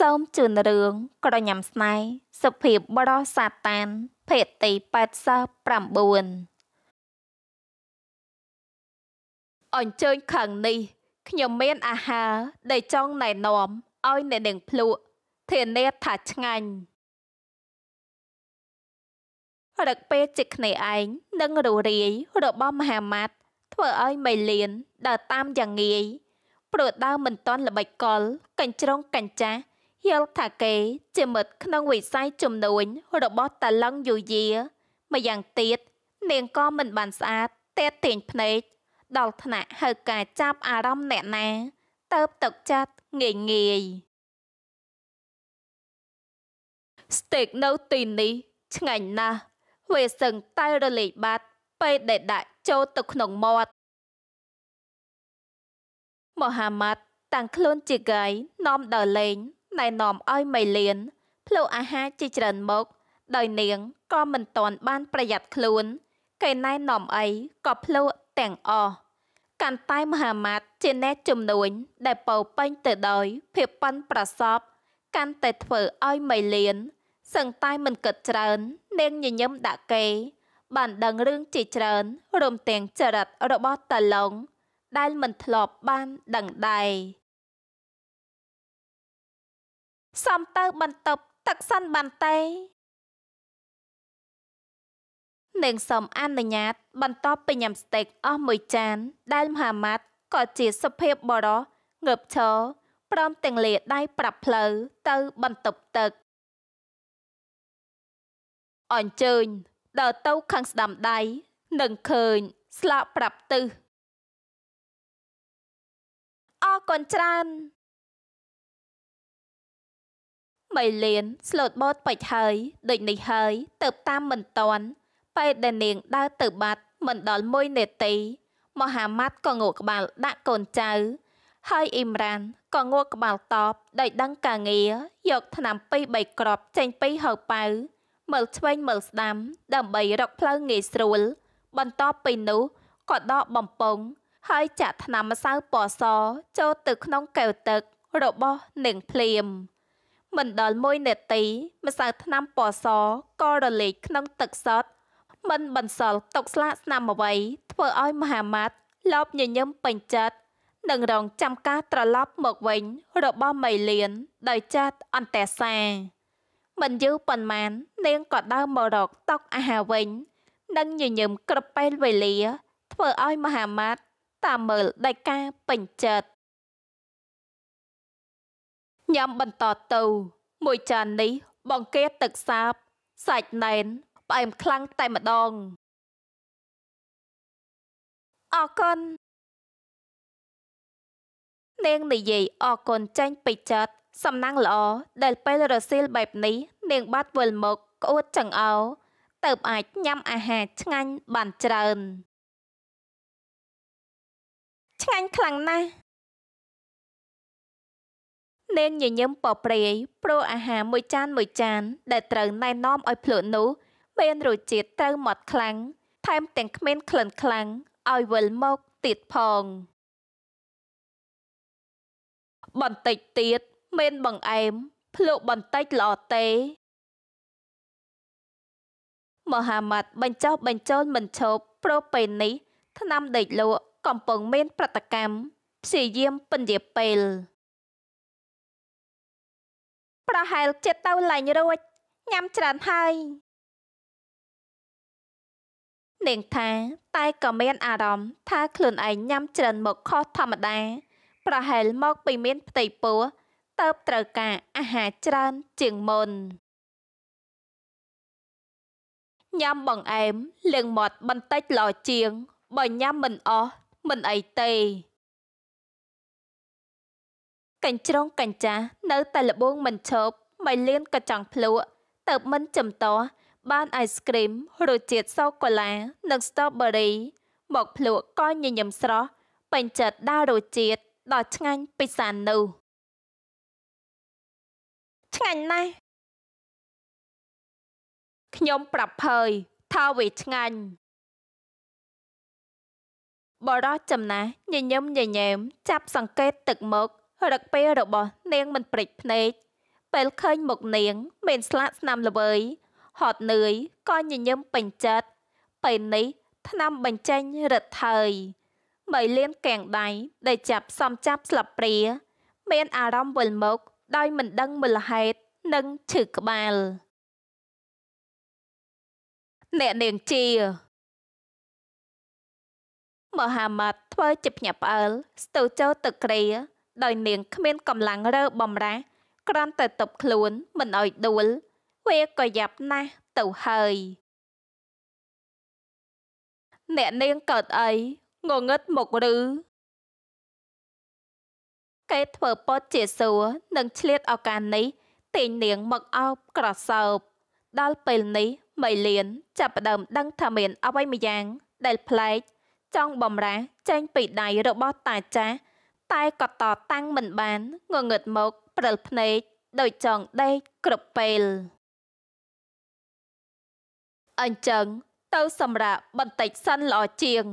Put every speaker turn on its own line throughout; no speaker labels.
សូមជូនរឿងក្រញ៉ាំស្នេហ៍សុភាពបរោះសាតាន ភេទទី89អញ្ជើញខាងនេះខ្ញុំមានអាហារ ដែលចង់ណែនាំឲ្យអ្នកនាងភ្លក់ធានាថាឆ្ងាញ់រកពេលជិះគ្នាឯងនិងរੂរាយរបស់មហាម៉ាត់ធ្វើឲ្យមេលៀនដើរតាមយ៉ាងងាយព្រោះដើរមិនទាន់ល្បិចកល កញ្ជ្រងកញ្ចាស់យល់ថាគេជាមិត្តក្នុងវិស័យជំនួញរបស់តាឡឹងយូយា ម្យ៉ាងទៀតនាងក៏មិនបានស្អាតតែទាញភ្នែកដល់ថ្នាក់ហើការចាប់អារម្មណ៍អ្នកណាទៅទឹកចិត្តងាយងាយស្តេកនៅទីនេះឆ្ងាញ់ណាស់វាសឹងតែរលេចបាត់ពេលដែលដាក់ចូលទៅក្នុងមាត់មហាម៉ាត់តាំងខ្លួនជាកាយនាំដល់លេងណែនាំឲ្យមីលៀនភ្លូអាហារជាច្រើនមុខដោយនាងក៏មិនទាន់បានប្រយ័ត្នខ្លួនគេណែនាំអីក៏ភ្លូទាំងអស់កាន់តែមហាម៉ាត់ជាអ្នកជំនួញដែលពោពេញទៅដោយ ភាពប៉ិនប្រសប់កាន់តែធ្វើឲ្យមីលៀនសឹងតែមិនគិតច្រើន នាងញញឹមដាក់គេ បានដឹងរឿងជាច្រើនរំទាំងចរិតរបស់តាឡុង ដែលមិនធ្លាប់បានដឹងដែរសំទៅបន្ទប់ទឹកសិនបានទេនឹងសូមអនុញ្ញាតបន្តពីញ៉ាំស្តេកអស់មួយចាន ដែលមហាម៉ាត់ក៏ជាសុភាពបរោះងើបឈរព្រមទាំងលាដៃប្រាប់ផ្លូវទៅបន្ទប់ទឹកអញ្ជើញដើរទៅខាងស្ដាំដៃ
នឹងឃើញស្លាកប្រាប់ទឹះ
អរគុណច្រើន3លានស្លូតបតពេចហើយដូចនេះហើយទៅតាមមិនតន់ពេលដែលនាងដើរទៅបាត់មិនដល់1នាទីមហាម៉ាត់ក៏ងក់ក្បាលដាក់កូនចៅហើយអ៊ីមរ៉ានក៏ងក់ក្បាលតបដោយដឹងកាងារយកថ្នាំពីរ3គ្រាប់ចេញពីហៅប៉ៅមើលឆ្វេងមើលស្ដាំដើម្បីរកផ្លូវងាយស្រួល បន្ទាប់ពីនោះក៏ដកបំពង់ហើយចាក់ថ្នាំម្សៅពណ៌សចូលទៅក្នុងកែវទឹករបស់នាងភ្លាម។មិនដល់1នាទីម្សៅថ្នាំពណ៌សក៏រលេចក្នុងទឹកសុទ្ធមិនបន្សល់ទុកស្លាកស្នាមអ្វីធ្វើឲ្យមហាម៉ាត់លបញញឹមពេញចិត្តនឹងរងចាំការត្រឡប់មកវិញរបស់មីលៀនដោយចាត់អន្តែសាមិនយូរប៉ុន្មាន នាងក៏ដើរមករកតុកអាហារវិញ និងញញឹមក្រពេលវេលា ធ្វើឲ្យមហាម៉ាត់តាមមើលដាច់ការពេញចិត្តញ៉ាំបន្តទៅមួយចាននេះ បង្គាទឹកសាបសាច់ណែនផ្អែមខ្លាំងតែម្ដងអរគុណនាងនិយាយអរគុណចាញ់ពេកចិត្តសំណាងល្អដែលពេលរសៀលបែបនេះ នាងបាត់វិលមកក្អួតចង្អោទៅអាចញ៉ាំអាហារ ឆ្ងាញ់បានច្រើនឆ្ងាញ់ខ្លាំងណាស់នាងញញឹមប៉ប្រេយព្រោះអាហារមួយចានមួយចាន ដែលត្រូវណែនាំឲ្យភ្លក់នោះ មានរសជាតិត្រូវមាត់ខ្លាំងថែមទាំងគ្មានក្លិនខ្លាំងឲ្យវិលមកទៀតផង បន្តិចទៀតមានបង្អែមភ្លក់បន្តិចល្អទេមហាម៉ាត់បញ្ចុះបញ្ចូលមិនឈប់ព្រោះពេលនេះឆ្នាំដេកលក់កំពុងមានប្រតិកម្មព្យាយាមពន្យាពេលប្រហែលចិត្តទៅលែងរួចញ៉ាំច្រើនហើយនាងថាតែក៏មានអារម្មណ៍ថាខ្លួនឯងញ៉ាំច្រើនមកខុសធម្មតាប្រហែលមកពីមានផ្ទៃពោះតើបត្រូវការអាហារច្រើនជាងមុនញ៉ាំបងអែមលឹងមាត់បន្តិចល្អជាងបើញ៉ាំមិនអស់មិនអីទេកញ្ជ្រងកញ្ចាស់នៅតែលបងមិនឈប់មិនលៀនកញ្ចង់ភ្លក់ទៅមិនចំតោះបានអាយស្គ្រីមរសជាតិសូកូឡានិងស្ទ្រូប៊ឺរី មកភ្លក់ក៏ញញឹមស្រស់ពេញចិត្តដាល់រសជាតិដ៏ឆ្ងាញ់ពិសាននោះ
ឆ្ងាញ់ណាស់ខ្ញុំប្រាប់ភើយថាវាឆ្ងាញ់
បរោះចំណាស់ញញឹមញញែមចាប់ សង្កេត ទឹកមករឹកពេរបស់នាងមិនព្រិចភ្នែកពេលឃើញមុខនាង មានស្លាកស្នាមល្វើយហត់នឿយក៏ញញឹមពេញចិត្តពេលនេះឆ្នាំបញ្ចេញរឹតហើយបីលៀនកៀងដៃដែលចាប់សំចាប់ស្លាប់ព្រា មានអារម្មណ៍វិលមកដោយមិនដឹងមូលហេតុនិងឈឺក្បាល អ្នកនាងជាមហាម៉ាត់ធ្វើជាភ្ញាក់ផ្អើលស្ទុះចូលទឹកគ្រាដោយនាងគ្មានកម្លាំងរើបំរាស់ក្រំតែតប់ខ្លួនមិនឲ្យដួលវាក៏យ៉ាប់ណាស់ទៅហើយ អ្នកនាងកើតអីងងឹតមកឬគេធ្វើពតជាសួរនឹងឆ្លៀតឱកាសនេះទាញនាងមកអោបក្រសោបដល់ពេលនេះមីលៀនចាប់ផ្ដើមដឹងថាមានអ្វីម្យ៉ាង ដែលប្លែកចង់បំរាស់ចេញពីដៃរបស់តាចាស់តែក៏តតាំងមិនបានងងឹតមកព្រិលភ្នែកដោយចង់ដេកគ្រប់ពេលអញ្ចឹង ទៅសម្រាប់បន្តិចសិនល្អជាង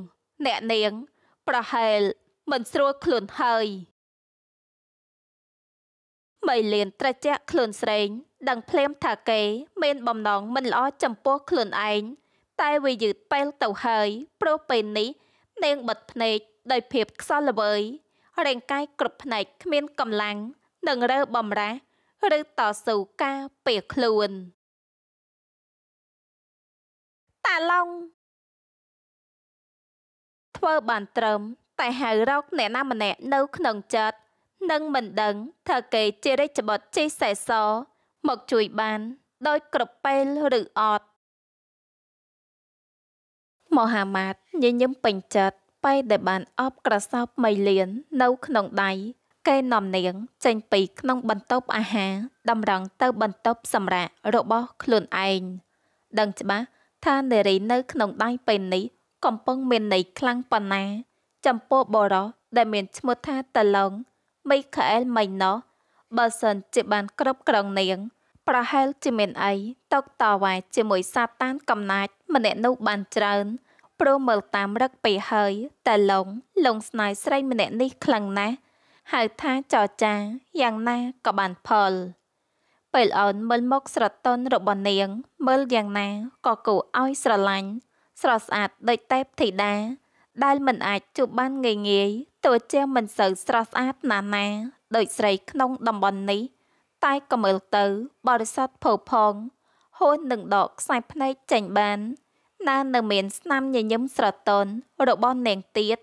អ្នកនាង ប្រហែលមិនស្រួលខ្លួនហើយមីលៀនត្រជាក់ខ្លួនស្រេងដឹងភ្លាមថាគេមានបំណងមិនល្អចំពោះខ្លួនឯងតែវាយឺតពេលទៅហើយព្រោះពេលនេះនាងបិទភ្នែកដោយភាពខ្សលល្វើយរាងកាយគ្រប់ផ្នែកគ្មានកម្លាំងនឹងរើបំរាស់ឬតស៊ូការពារខ្លួនតាឡុងធ្វើបានត្រឹមតែហៅរក អ្នកណាម្នាក់នៅក្នុងចិត្តនឹងមិនដឹងថាគេ ជារិច្ចបុត្រជ័យសេសរមកជួយបាន ដោយគ្រប់ពេលឬអត់មហាម៉ាតញញឹមពេញចិត្តប៉ែដែលបានអបក្រសោបមីលៀននៅក្នុងដៃគេនាំនាង ចេញពីក្នុងបន្ទប់អាហារតម្រង់ទៅបន្ទប់សម្រាប់របស់ខ្លួនឯងដឹងច្បាស់ថានារីនៅក្នុងដៃពេលនេះកំពុងមានន័យខ្លាំងប៉ុណ្ណាចំពោះបរោះដែលមានឈ្មោះថាតឡុងមីខាអែលម៉ៃណោះបើសិនជាបានគ្រប់គ្រងនាង ប្រហែលជាមានអីតកតវ៉ាជាមួយសាតានកំណាចម្នាក់នោះបានច្រើនព្រមមើលតាមរឹកពេកហើយតែឡុងឡុងស្នាយស្រីម្នាក់នេះខ្លាំងណាស់ហៅថាចរចាយ៉ាងណាក៏បានផល ពេលអូនមើលមុខស្រទន់របស់នាង មើលយ៉ាងណា ក៏គួរឲ្យស្រឡាញ់ស្រស់ស្អាតដូចទេពធីតាដែលមិន អាចជួបបានងាយងាយទោះជាមិនសូវស្រស់ស្អាតណាស់ណាដូចស្រីក្នុងតំបន់នេះតែក៏មើលទៅបរិសុទ្ធផូរផង់ហូននឹងដកខ្សែភ្នែកចេញបានណានៅមានស្នាមញញឹមស្រទន់របស់នាងទៀត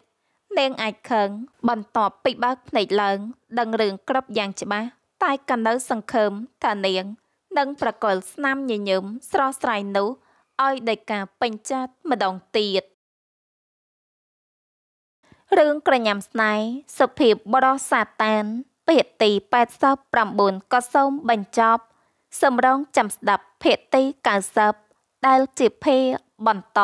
នាងអាចខឹង បន្ទាប់ពីបើកភ្នែកឡើង ដឹងរឿងគ្រប់យ៉ាងច្បាស់តែក៏នៅសង្ឃឹមថានាងនឹងប្រកល់ស្នាមញញឹមស្រស់ស្រាយនោះឲ្យដីកាពេញចិត្តម្ដងទៀតរឿងក្រញាំស្នេហ៍សុភាពបរោះសាតានភាគទី89ក៏សូមបញ្ចប់សម្រងចាំស្ដាប់ភាគទី90ដែលជាភេបន្ត